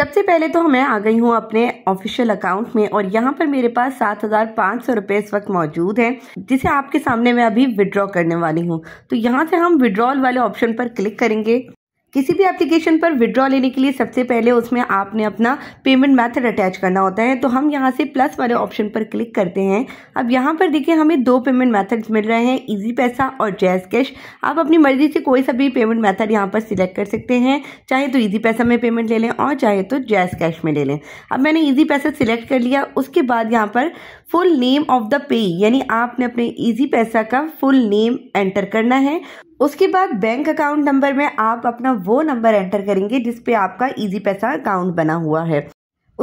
सबसे पहले तो मैं आ गई हूँ अपने ऑफिशियल अकाउंट में और यहाँ पर मेरे पास सात हजार पाँच सौ रुपए इस वक्त मौजूद है जिसे आपके सामने मैं अभी विड्रॉ करने वाली हूँ तो यहाँ से हम विड्रॉल वाले ऑप्शन पर क्लिक करेंगे किसी भी एप्लीकेशन पर विड्रॉ लेने के लिए सबसे पहले उसमें आपने अपना पेमेंट मेथड अटैच करना होता है तो हम यहाँ से प्लस वाले ऑप्शन पर क्लिक करते हैं अब यहाँ पर देखिए हमें दो पेमेंट मेथड्स मिल रहे हैं इजी पैसा और जैज कैश आप अपनी मर्जी से कोई सा भी पेमेंट मेथड यहाँ पर सिलेक्ट कर सकते हैं चाहे तो ईजी पैसा में पेमेंट ले लें और चाहे तो जैज कैश में ले लें अब मैंने ईजी पैसा सिलेक्ट कर लिया उसके बाद यहाँ पर full name of the pay यानी आपने अपने ईजी पैसा का फुल नेम एंटर करना है उसके बाद बैंक अकाउंट नंबर में आप अपना वो नंबर एंटर करेंगे जिस पे आपका इजी पैसा अकाउंट बना हुआ है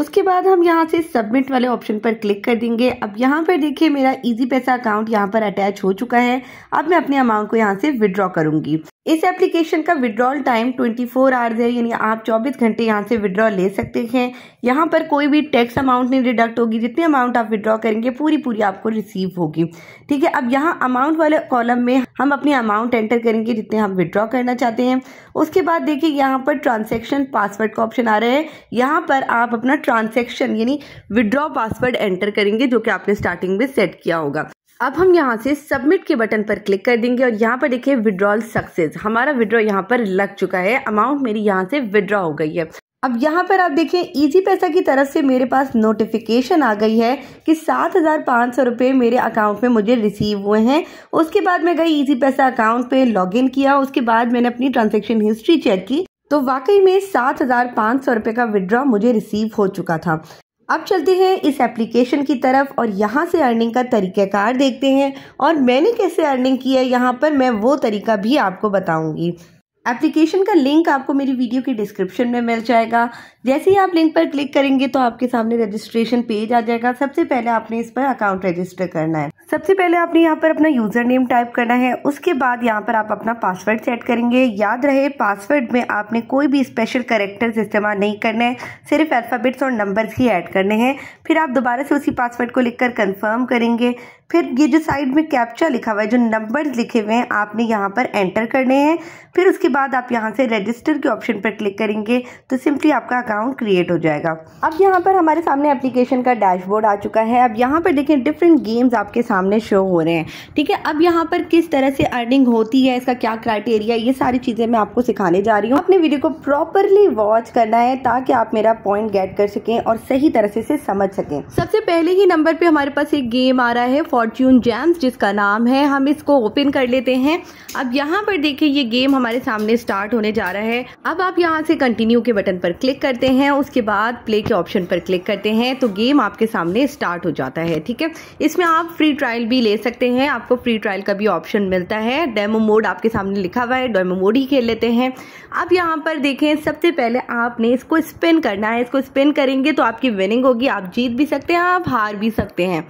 उसके बाद हम यहाँ से सबमिट वाले ऑप्शन पर क्लिक कर देंगे अब यहाँ पर देखिए मेरा इजी पैसा अकाउंट यहाँ पर अटैच हो चुका है अब मैं अपने अमाउंट को यहाँ से विड्रॉ करूंगी इस एप्लीकेशन का विड्रॉल टाइम 24 फोर आवर्स है यानी आप 24 घंटे यहाँ से विड्रॉ ले सकते हैं यहाँ पर कोई भी टैक्स अमाउंट नहीं डिडक्ट होगी जितनी अमाउंट आप विड्रॉ करेंगे पूरी पूरी आपको रिसीव होगी ठीक है अब यहाँ अमाउंट वाले कॉलम में हम अपने अमाउंट एंटर करेंगे जितने हम विड्रॉ करना चाहते हैं उसके बाद देखिए यहाँ पर ट्रांसेक्शन पासवर्ड का ऑप्शन आ रहा है यहाँ पर आप अपना ट्रांसेक्शन यानी विड्रॉ पासवर्ड एंटर करेंगे जो कि आपने स्टार्टिंग में सेट किया होगा अब हम यहाँ से सबमिट के बटन पर क्लिक कर देंगे और यहाँ पर देखिए विड्रॉल सक्सेस हमारा विड्रॉ यहाँ पर लग चुका है अमाउंट मेरी यहाँ से विड्रॉ हो गई है अब यहाँ पर आप देखें इजी पैसा की तरफ से मेरे पास नोटिफिकेशन आ गई है कि सात हज़ार पाँच सौ रुपये मेरे अकाउंट में मुझे रिसीव हुए हैं उसके बाद मैं गई इजी पैसा अकाउंट पे लॉगिन किया उसके बाद मैंने अपनी ट्रांजेक्शन हिस्ट्री चेक की तो वाकई में सात हज़ार पाँच सौ रुपये का विड्रॉ मुझे रिसीव हो चुका था अब चलते हैं इस एप्लीकेशन की तरफ और यहाँ से अर्निंग का तरीक़ाकार देखते हैं और मैंने कैसे अर्निंग की है यहाँ पर मैं वो तरीका भी आपको बताऊँगी एप्लीकेशन का लिंक आपको मेरी वीडियो के डिस्क्रिप्शन में मिल जाएगा जैसे ही आप लिंक पर क्लिक करेंगे तो आपके सामने रजिस्ट्रेशन पेज आ जाएगा सबसे पहले आपने इस पर अकाउंट रजिस्टर करना है सबसे पहले आपने यहाँ पर अपना यूज़र नेम टाइप करना है उसके बाद यहाँ पर आप अपना पासवर्ड सेट करेंगे याद रहे पासवर्ड में आपने कोई भी स्पेशल करेक्टर्स इस्तेमाल नहीं करना है सिर्फ अल्फ़ाबेट्स और नंबर्स ही ऐड करने हैं फिर आप दोबारा से उसी पासवर्ड को लिखकर कंफर्म करेंगे फिर ये जो साइड में कैप्चा लिखा हुआ है जो नंबर्स लिखे हुए हैं आपने यहाँ पर एंटर करने हैं फिर उसके बाद आप यहाँ से रजिस्टर के ऑप्शन पर क्लिक करेंगे तो सिंपली आपका अकाउंट क्रिएट हो जाएगा अब यहाँ पर हमारे सामने एप्लीकेशन का डैशबोर्ड आ चुका है अब यहाँ पर देखें डिफरेंट गेम्स आपके सामने सामने शो हो रहे हैं ठीक है अब यहाँ पर किस तरह से अर्निंग होती है इसका क्या क्राइटेरिया ये सारी चीज़ें मैं आपको सिखाने जा रही हूँ अपने वीडियो को प्रॉपरली वॉच करना है ताकि आप मेरा पॉइंट गेट कर सकें और सही तरह से इसे समझ सकें सबसे पहले ही नंबर पर हमारे पास एक गेम आ रहा है फॉर्च्यून जैम्स जिसका नाम है हम इसको ओपन कर लेते हैं अब यहाँ पर देखिए ये गेम हमारे सामने स्टार्ट होने जा रहा है अब आप यहाँ से कंटिन्यू के बटन पर क्लिक करते हैं उसके बाद प्ले के ऑप्शन पर क्लिक करते हैं तो गेम आपके सामने स्टार्ट हो जाता है ठीक है इसमें आप फ्री ट्रायल भी ले सकते हैं आपको फ्री ट्रायल का भी ऑप्शन मिलता है डेमो मोड आपके सामने लिखा हुआ है डेमो मोड ही खेल लेते हैं अब यहाँ पर देखें सबसे पहले आपने इसको स्पिन करना है इसको स्पिन करेंगे तो आपकी विनिंग होगी आप जीत भी सकते हैं आप हार भी सकते हैं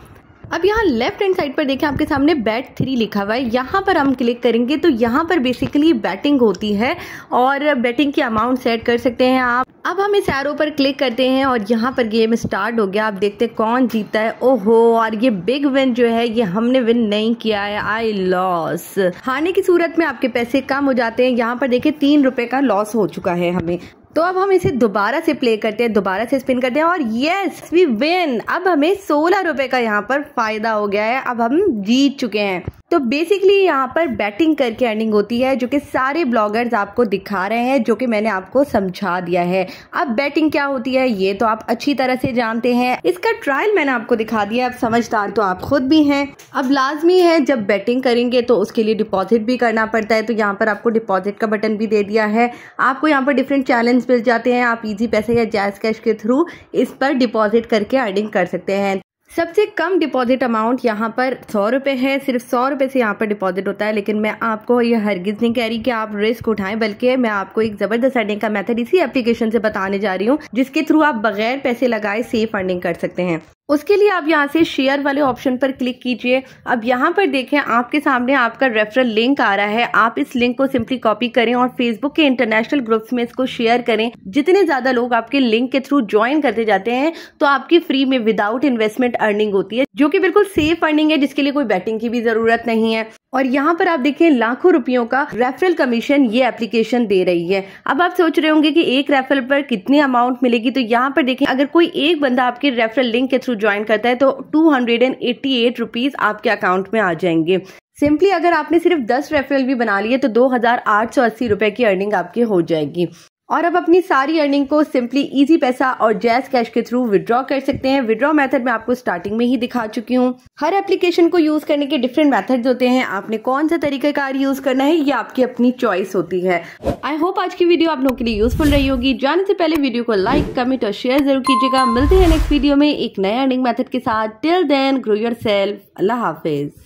अब यहाँ लेफ्ट हैंड साइड पर देखें आपके सामने बैट थ्री लिखा हुआ है यहाँ पर हम क्लिक करेंगे तो यहाँ पर बेसिकली बैटिंग होती है और बैटिंग की अमाउंट सेट कर सकते हैं आप अब हम इस एरो पर क्लिक करते हैं और यहाँ पर गेम स्टार्ट हो गया आप देखते हैं कौन जीता है ओहो और ये बिग विन जो है ये हमने विन नहीं किया है आई लॉस हारने की सूरत में आपके पैसे कम हो जाते हैं यहाँ पर देखे तीन रुपए का लॉस हो चुका है हमें तो अब हम इसे दोबारा से प्ले करते हैं दोबारा से स्पिन करते हैं और येस वी विन अब हमें सोलह रुपए का यहाँ पर फ़ायदा हो गया है अब हम जीत चुके हैं तो बेसिकली यहाँ पर बैटिंग करके अर्निंग होती है जो कि सारे ब्लॉगर्स आपको दिखा रहे हैं जो कि मैंने आपको समझा दिया है अब बैटिंग क्या होती है ये तो आप अच्छी तरह से जानते हैं इसका ट्रायल मैंने आपको दिखा दिया अब समझदार तो आप खुद भी हैं अब लाजमी है जब बैटिंग करेंगे तो उसके लिए डिपॉजिट भी करना पड़ता है तो यहाँ पर आपको डिपॉजिट का बटन भी दे दिया है आपको यहाँ पर डिफरेंट चैलेंज मिल जाते हैं आप ईजी पैसे या जैज कैश के थ्रू इस पर डिपॉजिट करके अर्निंग कर सकते हैं सबसे कम डिपॉजिट अमाउंट यहाँ पर सौ रुपए है सिर्फ सौ रुपए से यहाँ पर डिपॉजिट होता है लेकिन मैं आपको ये हरगिज़ नहीं कह रही कि आप रिस्क उठाएं बल्कि मैं आपको एक ज़बरदस्त अर्निंग का मेथड इसी एप्लीकेशन से बताने जा रही हूँ जिसके थ्रू आप बगैर पैसे लगाए सेफ अर्निंग कर सकते हैं उसके लिए आप यहाँ से शेयर वाले ऑप्शन पर क्लिक कीजिए अब यहाँ पर देखें आपके सामने आपका रेफरल लिंक आ रहा है आप इस लिंक को सिंपली कॉपी करें और फेसबुक के इंटरनेशनल ग्रुप्स में इसको शेयर करें जितने ज़्यादा लोग आपके लिंक के थ्रू ज्वाइन करते जाते हैं तो आपकी फ्री में विदाउट इन्वेस्टमेंट अर्निंग होती है जो की बिल्कुल सेफ अर्निंग है जिसके लिए कोई बैटिंग की भी ज़रूरत नहीं है और यहाँ पर आप देखिए लाखों रुपयों का रेफरल कमीशन ये एप्लीकेशन दे रही है अब आप सोच रहे होंगे कि एक रेफरल पर कितनी अमाउंट मिलेगी तो यहाँ पर देखें अगर कोई एक बंदा आपके रेफरल लिंक के थ्रू ज्वाइन करता है तो two hundred and eighty eight rupees आपके अकाउंट में आ जाएंगे सिंपली अगर आपने सिर्फ दस रेफरल भी बना लिए तो दो हजार आठ सौ अस्सी रुपए की अर्निंग आपकी हो जाएगी और अब अपनी सारी अर्निंग को सिंपली इजी पैसा और जैस कैश के थ्रू विद्रॉ कर सकते हैं विद्रॉ मेथड मैं आपको स्टार्टिंग में ही दिखा चुकी हूँ हर एप्लीकेशन को यूज करने के डिफरेंट मेथड्स होते हैं आपने कौन सा तरीकाकार यूज करना है ये आपकी अपनी चॉइस होती है आई होप आज की वीडियो आप लोगों के लिए यूजफुल रही होगी जाने से पहले वीडियो को लाइक कमेंट और शेयर जरूर कीजिएगा मिलते हैं नेक्स्ट वीडियो में एक नया अर्निंग मैथड के साथ till then grow yourself अल्लाह हाफिज